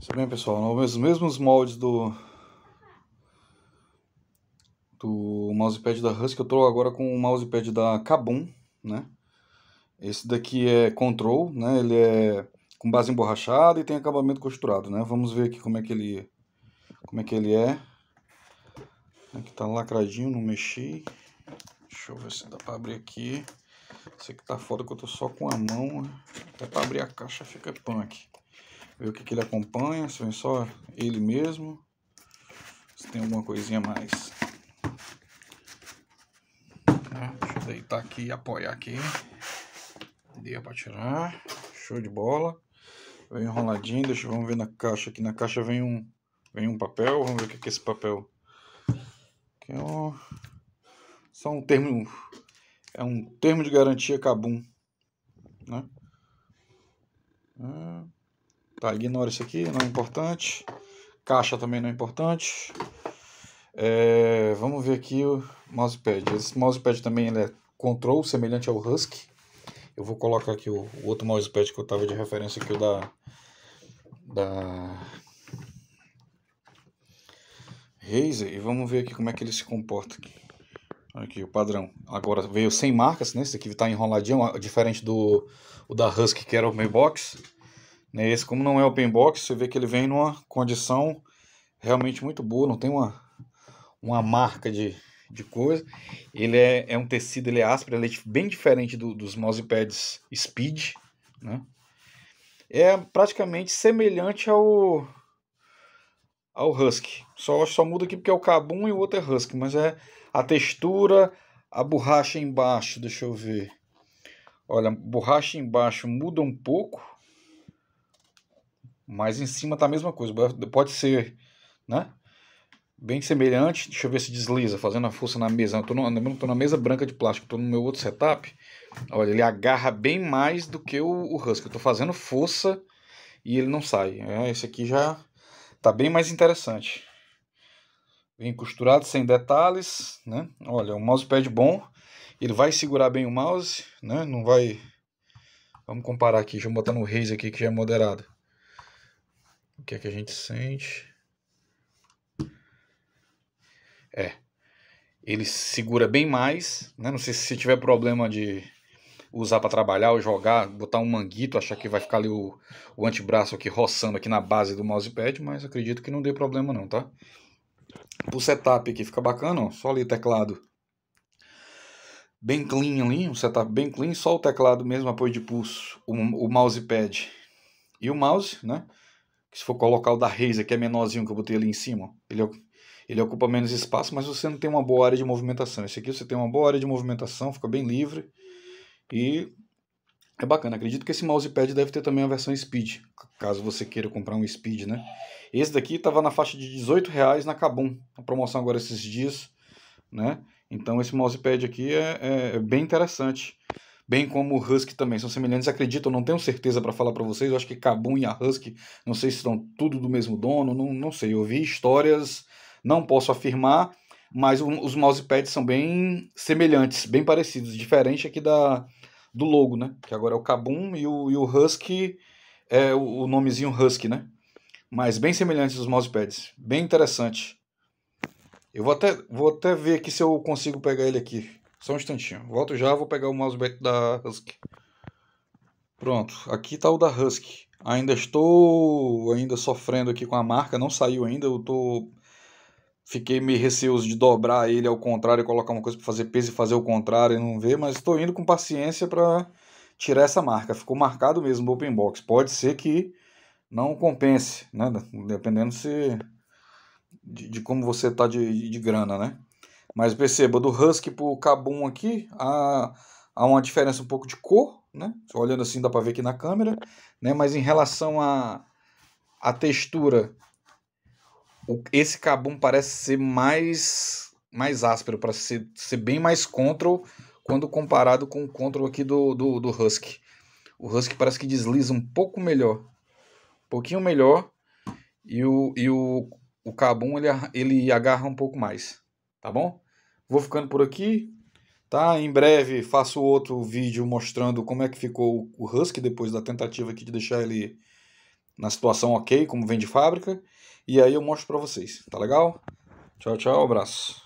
se bem, pessoal, nos mesmos moldes do do mousepad da Husky, eu estou agora com o mousepad da Kabum, né? Esse daqui é Control, né? Ele é com base emborrachada e tem acabamento costurado, né? Vamos ver aqui como é que ele como é que ele é. Aqui tá lacradinho, não mexi. Deixa eu ver se dá para abrir aqui. Esse aqui tá foda que eu tô só com a mão. Né? Até para abrir a caixa fica punk. Ver o que, que ele acompanha, se vem só ele mesmo. Se tem alguma coisinha mais. Né, deixa eu deitar aqui e apoiar aqui. Deu para tirar. Show de bola. Vem enroladinho, deixa vamos ver na caixa aqui. Na caixa vem um vem um papel, vamos ver o que é esse papel. Que é um só um termo é um termo de garantia cabum, né? É. Tá, ignora isso aqui, não é importante. Caixa também não é importante. É, vamos ver aqui o mousepad. Esse mousepad também ele é control, semelhante ao Husky. Eu vou colocar aqui o, o outro mousepad que eu estava de referência aqui, o da... Da... Razer. E vamos ver aqui como é que ele se comporta aqui. Aqui o padrão. Agora veio sem marcas, né? Esse aqui tá enroladinho, diferente do o da Husky, que era o Maybox. box. Né? Esse, como não é open box, você vê que ele vem numa condição realmente muito boa, não tem uma, uma marca de, de coisa. Ele é, é um tecido, ele é áspero, ele é bem diferente do, dos mousepads Speed, né? É praticamente semelhante ao ao Husky. Só, só muda aqui porque é o Cabum e o outro é Husky, mas é a textura, a borracha embaixo, deixa eu ver. Olha, borracha embaixo muda um pouco, mas em cima tá a mesma coisa. Pode ser, né? Bem semelhante. Deixa eu ver se desliza, fazendo a força na mesa. Eu tô, no, eu tô na mesa branca de plástico, tô no meu outro setup. Olha, ele agarra bem mais do que o, o Husky. Eu tô fazendo força e ele não sai. É, esse aqui já tá bem mais interessante. Vem costurado, sem detalhes, né? Olha, um mousepad bom. Ele vai segurar bem o mouse, né? Não vai... Vamos comparar aqui, deixa eu botar no Razer aqui que já é moderado o que é que a gente sente? É. Ele segura bem mais, né? Não sei se tiver problema de usar para trabalhar ou jogar, botar um manguito, achar que vai ficar ali o, o antebraço aqui roçando aqui na base do mousepad, mas acredito que não dê problema não, tá? o setup aqui fica bacana, ó, só ali o teclado bem clean ali, um setup bem clean, só o teclado mesmo, apoio de pulso, o, o mousepad e o mouse, né? Que se for colocar o da Razer, que é menorzinho que eu botei ali em cima, ele, ele ocupa menos espaço, mas você não tem uma boa área de movimentação. Esse aqui você tem uma boa área de movimentação, fica bem livre. E é bacana. Acredito que esse mousepad deve ter também a versão Speed, caso você queira comprar um Speed, né? Esse daqui estava na faixa de 18 reais na Kabum, a promoção agora esses dias, né? Então esse mousepad aqui é, é, é bem interessante bem como o Husky também. São semelhantes, acredito, eu não tenho certeza para falar para vocês. Eu acho que cabum e a Husky, não sei se são tudo do mesmo dono, não, não sei. Eu vi histórias, não posso afirmar, mas os mousepads são bem semelhantes, bem parecidos. Diferente aqui da, do logo, né? Que agora é o cabum e o, e o Husky, é o nomezinho Husky, né? Mas bem semelhantes os mousepads, bem interessante. Eu vou até, vou até ver aqui se eu consigo pegar ele aqui. Só um instantinho. Volto já, vou pegar o mouseback da Husky. Pronto, aqui está o da Husky. Ainda estou ainda sofrendo aqui com a marca, não saiu ainda, eu tô fiquei meio receoso de dobrar ele ao contrário, colocar uma coisa para fazer peso e fazer o contrário e não ver, mas estou indo com paciência para tirar essa marca. Ficou marcado mesmo o open box. Pode ser que não compense, né? Dependendo se de, de como você tá de, de grana, né? Mas perceba, do Husky pro Cabum aqui, há, há uma diferença um pouco de cor, né? Olhando assim dá para ver aqui na câmera, né? Mas em relação à a, a textura, o, esse Cabum parece ser mais mais áspero, para ser, ser bem mais control quando comparado com o control aqui do, do, do Husky. O Husky parece que desliza um pouco melhor, um pouquinho melhor, e o, e o, o Kabum ele, ele agarra um pouco mais, tá bom? Vou ficando por aqui, tá? Em breve faço outro vídeo mostrando como é que ficou o Husky depois da tentativa aqui de deixar ele na situação ok, como vem de fábrica. E aí eu mostro para vocês, tá legal? Tchau, tchau, abraço.